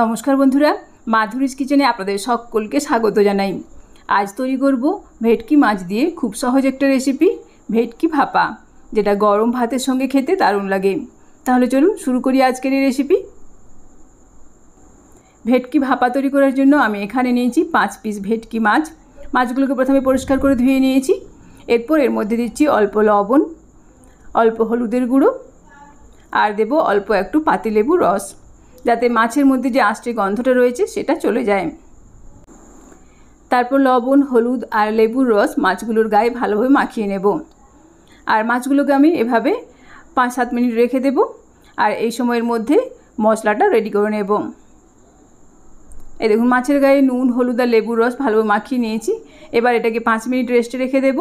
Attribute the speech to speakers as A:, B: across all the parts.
A: নমস্কার বন্ধুরা মাধুরীজ কিচেনে আপনাদের সকলকে স্বাগত জানাই আজ তৈরি করব ভেটকি মাছ দিয়ে খুব সহজ একটা রেসিপি ভেটকি ভাপা যেটা গরম ভাতের সঙ্গে খেতে দারুণ লাগে তাহলে চলুন শুরু করি আজকের এই রেসিপি ভেটকি ভাপা তৈরি করার জন্য আমি এখানে নিয়েছি পাঁচ পিস ভেটকি মাছ মাছগুলোকে প্রথমে পরিষ্কার করে ধুয়ে নিয়েছি এরপর এর মধ্যে দিচ্ছি অল্প লবণ অল্প হলুদের গুঁড়ো আর দেব অল্প একটু পাতিলেবু রস যাতে মাছের মধ্যে যে আষ্টে গন্ধটা রয়েছে সেটা চলে যায় তারপর লবণ হলুদ আর লেবুর রস মাছগুলোর গায়ে ভালোভাবে মাখিয়ে নেব আর মাছগুলোকে আমি এভাবে পাঁচ সাত মিনিট রেখে দেব আর এই সময়ের মধ্যে মশলাটা রেডি করে নেব এই দেখুন মাছের গায়ে নুন হলুদ আর লেবুর রস ভালোভাবে মাখিয়ে নিয়েছি এবার এটাকে পাঁচ মিনিট রেস্টে রেখে দেব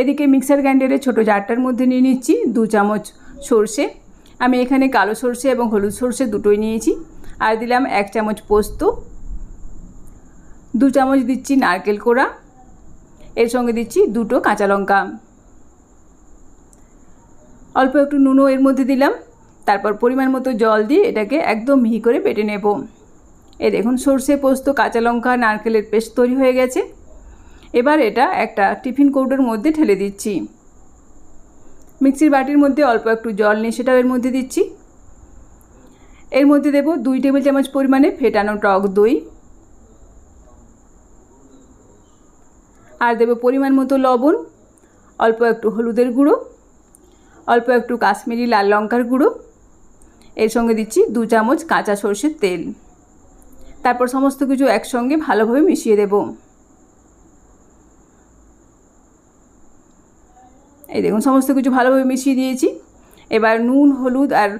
A: এদিকে মিক্সার গ্রাইন্ডারে ছোটো জারটার মধ্যে নিয়ে নিচ্ছি দু চামচ সর্ষে আমি এখানে কালো সর্ষে এবং হলুদ সর্ষে দুটোই নিয়েছি আর দিলাম এক চামচ পোস্ত দু চামচ দিচ্ছি নারকেল কোড়া এর সঙ্গে দিচ্ছি দুটো কাঁচা লঙ্কা অল্প একটু নুনও এর মধ্যে দিলাম তারপর পরিমাণ মতো জল দিয়ে এটাকে একদম মিহি করে বেটে নেব এ দেখুন সর্ষে পোস্ত কাঁচা লঙ্কা নারকেলের পেস্ট তৈরি হয়ে গেছে এবার এটা একটা টিফিন কৌটোর মধ্যে ঠেলে দিচ্ছি মিক্সির বাটির মধ্যে অল্প একটু জল নিয়ে সেটাও এর মধ্যে দিচ্ছি এর মধ্যে দেব দুই টেবিল চামচ পরিমাণে ফেটানো টক দই আর দেব পরিমাণ মতো লবণ অল্প একটু হলুদের গুঁড়ো অল্প একটু কাশ্মীরি লাল লঙ্কার গুঁড়ো এর সঙ্গে দিচ্ছি দু চামচ কাঁচা সর্ষের তেল তারপর সমস্ত কিছু একসঙ্গে ভালোভাবে মিশিয়ে দেবো এই দেখুন সমস্ত কিছু ভালোভাবে মিশিয়ে দিয়েছি এবার নুন হলুদ আর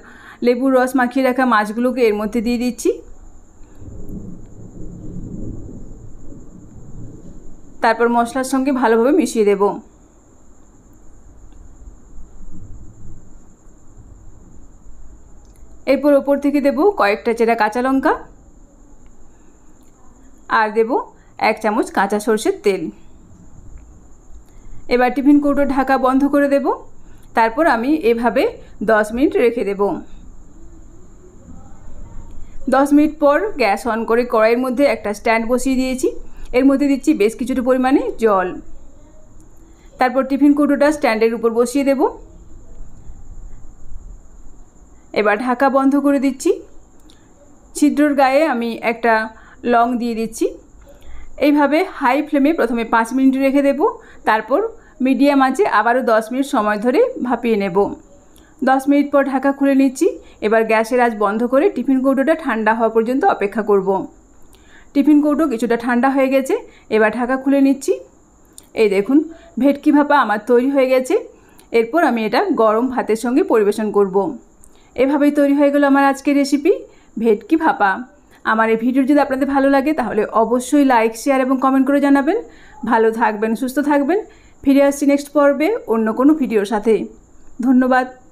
A: লেবুর রস মাখিয়ে রাখা মাছগুলোকে এর মধ্যে দিয়ে দিচ্ছি তারপর মশলার সঙ্গে ভালোভাবে মিশিয়ে দেব এরপর ওপর থেকে দেব কয়েকটা চেরা কাঁচা লঙ্কা আর দেব এক চামচ কাঁচা সর্ষের তেল এবার টিফিন কৌটো ঢাকা বন্ধ করে দেব তারপর আমি এভাবে 10 মিনিট রেখে দেব 10 মিনিট পর গ্যাস অন করে কড়াইয়ের মধ্যে একটা স্ট্যান্ড বসিয়ে দিয়েছি এর মধ্যে দিচ্ছি বেশ কিছুটা পরিমাণে জল তারপর টিফিন কৌটোটা স্ট্যান্ডের উপর বসিয়ে দেব এবার ঢাকা বন্ধ করে দিচ্ছি ছিদ্রর গায়ে আমি একটা লং দিয়ে দিচ্ছি এইভাবে হাই ফ্লেমে প্রথমে পাঁচ মিনিট রেখে দেব তারপর মিডিয়াম আঁচে আবারও দশ মিনিট সময় ধরে ভাপিয়ে নেব দশ মিনিট পর ঢাকা খুলে নিচ্ছি এবার গ্যাসের আজ বন্ধ করে টিফিন কৌটোটা ঠান্ডা হওয়া পর্যন্ত অপেক্ষা করব। টিফিন কৌটো কিছুটা ঠান্ডা হয়ে গেছে এবার ঢাকা খুলে নিচ্ছি এই দেখুন ভেটকি ভাপা আমার তৈরি হয়ে গেছে এরপর আমি এটা গরম ভাতের সঙ্গে পরিবেশন করব। এভাবেই তৈরি হয়ে গেল আমার আজকের রেসিপি ভেটকি ভাপা আমার এই ভিডিও যদি আপনাদের ভালো লাগে তাহলে অবশ্যই লাইক শেয়ার এবং কমেন্ট করে জানাবেন ভালো থাকবেন সুস্থ থাকবেন ফিরে আসছি নেক্সট পর্বে অন্য কোনো ভিডিওর সাথে ধন্যবাদ